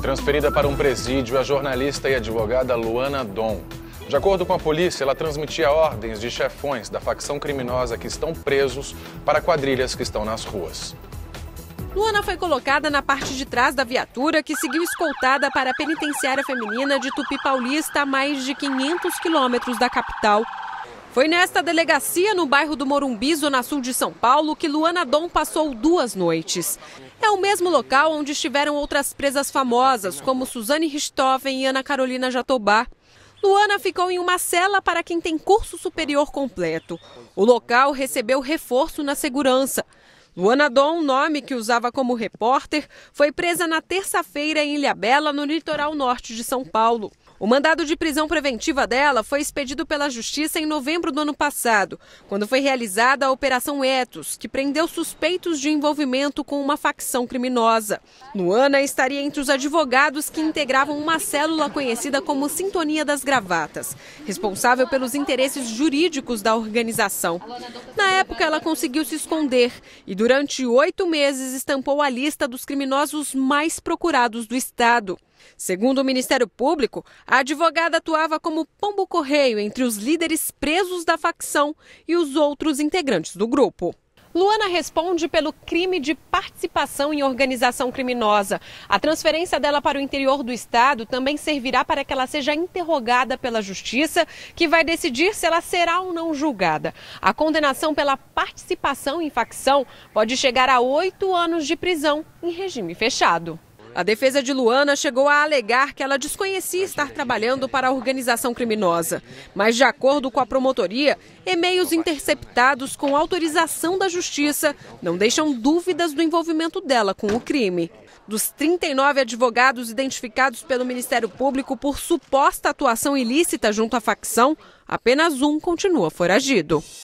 Foi transferida para um presídio a jornalista e advogada Luana Dom. De acordo com a polícia, ela transmitia ordens de chefões da facção criminosa que estão presos para quadrilhas que estão nas ruas. Luana foi colocada na parte de trás da viatura que seguiu escoltada para a penitenciária feminina de Tupi Paulista, a mais de 500 quilômetros da capital. Foi nesta delegacia, no bairro do Morumbi, zona sul de São Paulo, que Luana Dom passou duas noites. É o mesmo local onde estiveram outras presas famosas, como Suzane Richthofen e Ana Carolina Jatobá. Luana ficou em uma cela para quem tem curso superior completo. O local recebeu reforço na segurança. Luana Dom, nome que usava como repórter, foi presa na terça-feira em Ilhabela, no litoral norte de São Paulo. O mandado de prisão preventiva dela foi expedido pela Justiça em novembro do ano passado, quando foi realizada a Operação Etos, que prendeu suspeitos de envolvimento com uma facção criminosa. Luana estaria entre os advogados que integravam uma célula conhecida como Sintonia das Gravatas, responsável pelos interesses jurídicos da organização. Na época, ela conseguiu se esconder e, durante oito meses, estampou a lista dos criminosos mais procurados do Estado. Segundo o Ministério Público, a advogada atuava como pombo-correio entre os líderes presos da facção e os outros integrantes do grupo. Luana responde pelo crime de participação em organização criminosa. A transferência dela para o interior do estado também servirá para que ela seja interrogada pela justiça, que vai decidir se ela será ou não julgada. A condenação pela participação em facção pode chegar a oito anos de prisão em regime fechado. A defesa de Luana chegou a alegar que ela desconhecia estar trabalhando para a organização criminosa. Mas, de acordo com a promotoria, e-mails interceptados com autorização da justiça não deixam dúvidas do envolvimento dela com o crime. Dos 39 advogados identificados pelo Ministério Público por suposta atuação ilícita junto à facção, apenas um continua foragido.